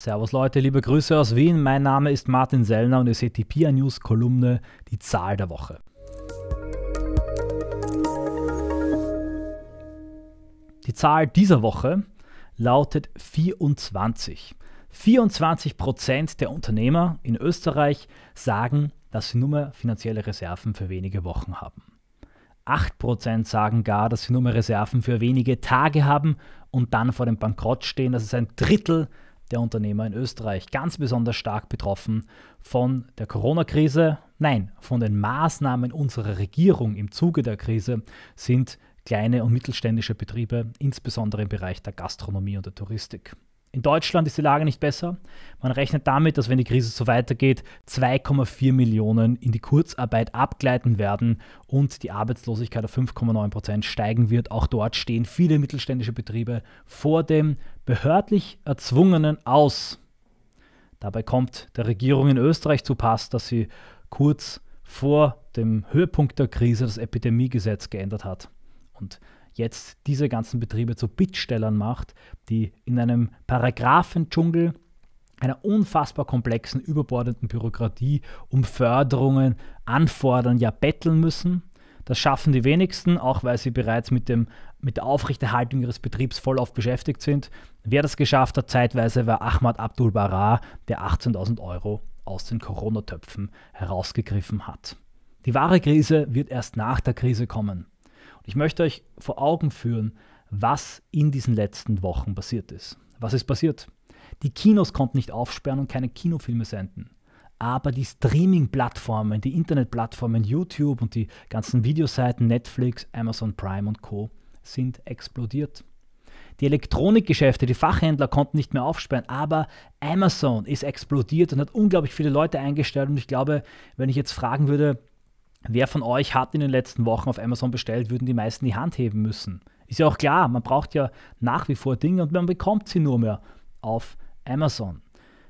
Servus Leute, liebe Grüße aus Wien. Mein Name ist Martin Sellner und ihr seht die Pia News Kolumne Die Zahl der Woche. Die Zahl dieser Woche lautet 24. 24 Prozent der Unternehmer in Österreich sagen, dass sie nur mehr finanzielle Reserven für wenige Wochen haben. 8% sagen gar, dass sie nur mehr Reserven für wenige Tage haben und dann vor dem Bankrott stehen. Das ist ein Drittel der Unternehmer in Österreich ganz besonders stark betroffen von der Corona-Krise. Nein, von den Maßnahmen unserer Regierung im Zuge der Krise sind kleine und mittelständische Betriebe, insbesondere im Bereich der Gastronomie und der Touristik. In Deutschland ist die Lage nicht besser. Man rechnet damit, dass wenn die Krise so weitergeht, 2,4 Millionen in die Kurzarbeit abgleiten werden und die Arbeitslosigkeit auf 5,9 Prozent steigen wird. Auch dort stehen viele mittelständische Betriebe vor dem behördlich erzwungenen Aus. Dabei kommt der Regierung in Österreich zu Pass, dass sie kurz vor dem Höhepunkt der Krise das Epidemiegesetz geändert hat. Und jetzt diese ganzen Betriebe zu Bittstellern macht, die in einem Paragraphendschungel einer unfassbar komplexen, überbordenden Bürokratie um Förderungen anfordern, ja betteln müssen. Das schaffen die wenigsten, auch weil sie bereits mit, dem, mit der Aufrechterhaltung ihres Betriebs vollauf beschäftigt sind. Wer das geschafft hat, zeitweise war Ahmad Abdul Barra, der 18.000 Euro aus den Corona-Töpfen herausgegriffen hat. Die wahre Krise wird erst nach der Krise kommen. Ich möchte euch vor Augen führen, was in diesen letzten Wochen passiert ist. Was ist passiert? Die Kinos konnten nicht aufsperren und keine Kinofilme senden. Aber die Streaming-Plattformen, die Internetplattformen YouTube und die ganzen Videoseiten Netflix, Amazon Prime und Co sind explodiert. Die Elektronikgeschäfte, die Fachhändler konnten nicht mehr aufsperren, aber Amazon ist explodiert und hat unglaublich viele Leute eingestellt. Und ich glaube, wenn ich jetzt fragen würde, Wer von euch hat in den letzten Wochen auf Amazon bestellt, würden die meisten die Hand heben müssen. Ist ja auch klar, man braucht ja nach wie vor Dinge und man bekommt sie nur mehr auf Amazon.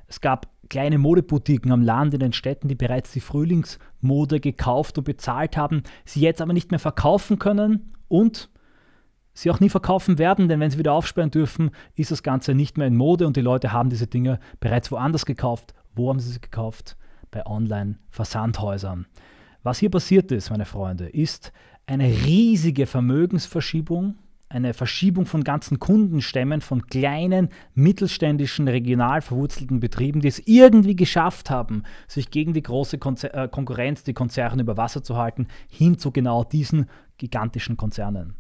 Es gab kleine Modeboutiquen am Land in den Städten, die bereits die Frühlingsmode gekauft und bezahlt haben, sie jetzt aber nicht mehr verkaufen können und sie auch nie verkaufen werden, denn wenn sie wieder aufsperren dürfen, ist das Ganze nicht mehr in Mode und die Leute haben diese Dinge bereits woanders gekauft. Wo haben sie sie gekauft? Bei Online-Versandhäusern. Was hier passiert ist, meine Freunde, ist eine riesige Vermögensverschiebung, eine Verschiebung von ganzen Kundenstämmen, von kleinen, mittelständischen, regional verwurzelten Betrieben, die es irgendwie geschafft haben, sich gegen die große Konzer äh, Konkurrenz, die Konzerne über Wasser zu halten, hin zu genau diesen gigantischen Konzernen.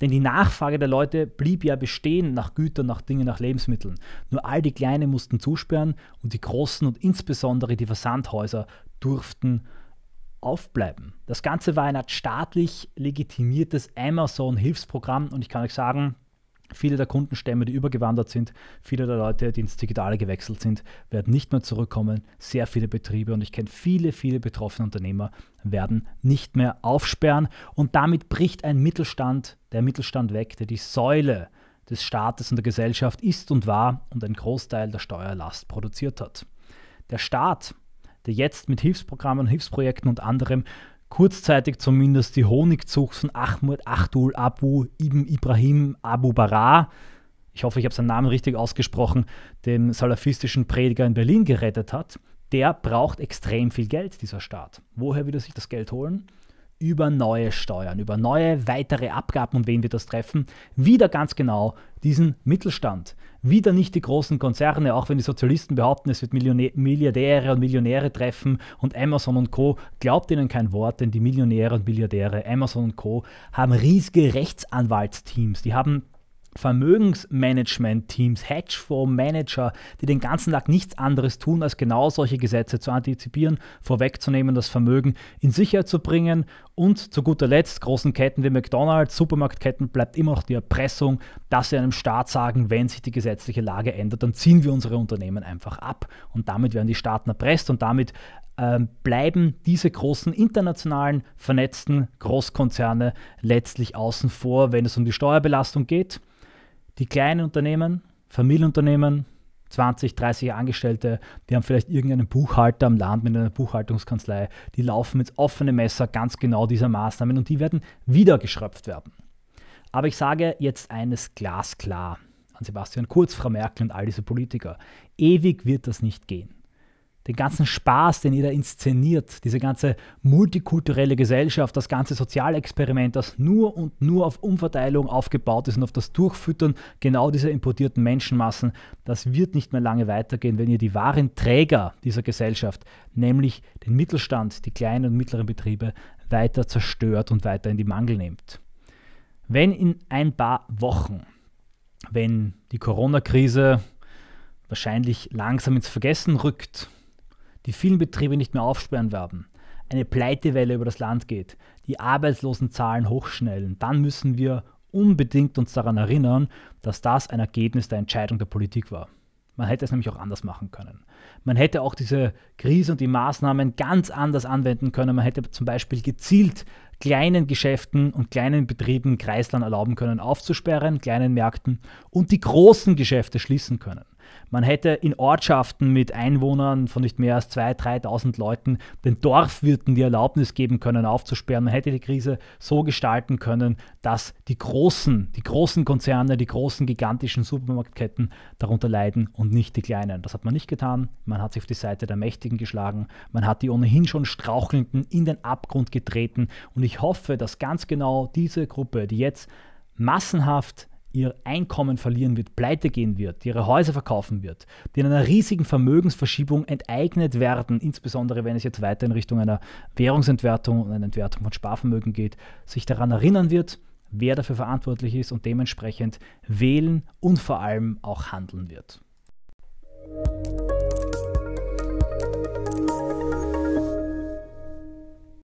Denn die Nachfrage der Leute blieb ja bestehen nach Gütern, nach Dingen, nach Lebensmitteln. Nur all die Kleinen mussten zusperren und die Großen und insbesondere die Versandhäuser durften zusperren aufbleiben. Das Ganze war ein staatlich legitimiertes Amazon-Hilfsprogramm und ich kann euch sagen, Viele der Kundenstämme, die übergewandert sind, viele der Leute, die ins Digitale gewechselt sind, werden nicht mehr zurückkommen. Sehr viele Betriebe und ich kenne viele, viele betroffene Unternehmer, werden nicht mehr aufsperren. Und damit bricht ein Mittelstand, der Mittelstand weg, der die Säule des Staates und der Gesellschaft ist und war und einen Großteil der Steuerlast produziert hat. Der Staat der jetzt mit Hilfsprogrammen, Hilfsprojekten und anderem kurzzeitig zumindest die Honigzucht von Ahmed Achtul Abu Ibn Ibrahim Abu Barah, ich hoffe, ich habe seinen Namen richtig ausgesprochen, dem salafistischen Prediger in Berlin gerettet hat, der braucht extrem viel Geld, dieser Staat. Woher will er sich das Geld holen? über neue Steuern, über neue weitere Abgaben und wen wird das treffen? Wieder ganz genau diesen Mittelstand. Wieder nicht die großen Konzerne, auch wenn die Sozialisten behaupten, es wird Millionä Milliardäre und Millionäre treffen und Amazon und Co. glaubt ihnen kein Wort, denn die Millionäre und Milliardäre, Amazon und Co. haben riesige Rechtsanwaltsteams. Die haben Vermögensmanagement-Teams, Hedgefonds-Manager, die den ganzen Tag nichts anderes tun, als genau solche Gesetze zu antizipieren, vorwegzunehmen, das Vermögen in Sicherheit zu bringen und zu guter Letzt großen Ketten wie McDonald's, Supermarktketten bleibt immer noch die Erpressung, dass sie einem Staat sagen, wenn sich die gesetzliche Lage ändert, dann ziehen wir unsere Unternehmen einfach ab und damit werden die Staaten erpresst und damit ähm, bleiben diese großen internationalen vernetzten Großkonzerne letztlich außen vor, wenn es um die Steuerbelastung geht die kleinen Unternehmen, Familienunternehmen, 20, 30 Angestellte, die haben vielleicht irgendeinen Buchhalter am Land mit einer Buchhaltungskanzlei, die laufen mit offenem Messer ganz genau dieser Maßnahmen und die werden wieder geschröpft werden. Aber ich sage jetzt eines glasklar an Sebastian Kurz, Frau Merkel und all diese Politiker. Ewig wird das nicht gehen den ganzen Spaß, den ihr da inszeniert, diese ganze multikulturelle Gesellschaft, das ganze Sozialexperiment, das nur und nur auf Umverteilung aufgebaut ist und auf das Durchfüttern genau dieser importierten Menschenmassen, das wird nicht mehr lange weitergehen, wenn ihr die wahren Träger dieser Gesellschaft, nämlich den Mittelstand, die kleinen und mittleren Betriebe, weiter zerstört und weiter in die Mangel nehmt. Wenn in ein paar Wochen, wenn die Corona-Krise wahrscheinlich langsam ins Vergessen rückt, die vielen Betriebe nicht mehr aufsperren werden, eine Pleitewelle über das Land geht, die Arbeitslosenzahlen hochschnellen, dann müssen wir unbedingt uns daran erinnern, dass das ein Ergebnis der Entscheidung der Politik war. Man hätte es nämlich auch anders machen können. Man hätte auch diese Krise und die Maßnahmen ganz anders anwenden können. Man hätte zum Beispiel gezielt kleinen Geschäften und kleinen Betrieben Kreislern erlauben können, aufzusperren, kleinen Märkten und die großen Geschäfte schließen können. Man hätte in Ortschaften mit Einwohnern von nicht mehr als 2.000, 3.000 Leuten den Dorfwirten die Erlaubnis geben können, aufzusperren. Man hätte die Krise so gestalten können, dass die großen, die großen Konzerne, die großen gigantischen Supermarktketten darunter leiden und nicht die kleinen. Das hat man nicht getan. Man hat sich auf die Seite der Mächtigen geschlagen. Man hat die ohnehin schon Strauchelnden in den Abgrund getreten. Und ich hoffe, dass ganz genau diese Gruppe, die jetzt massenhaft ihr Einkommen verlieren wird, pleite gehen wird, ihre Häuser verkaufen wird, die in einer riesigen Vermögensverschiebung enteignet werden, insbesondere wenn es jetzt weiter in Richtung einer Währungsentwertung und einer Entwertung von Sparvermögen geht, sich daran erinnern wird, wer dafür verantwortlich ist und dementsprechend wählen und vor allem auch handeln wird.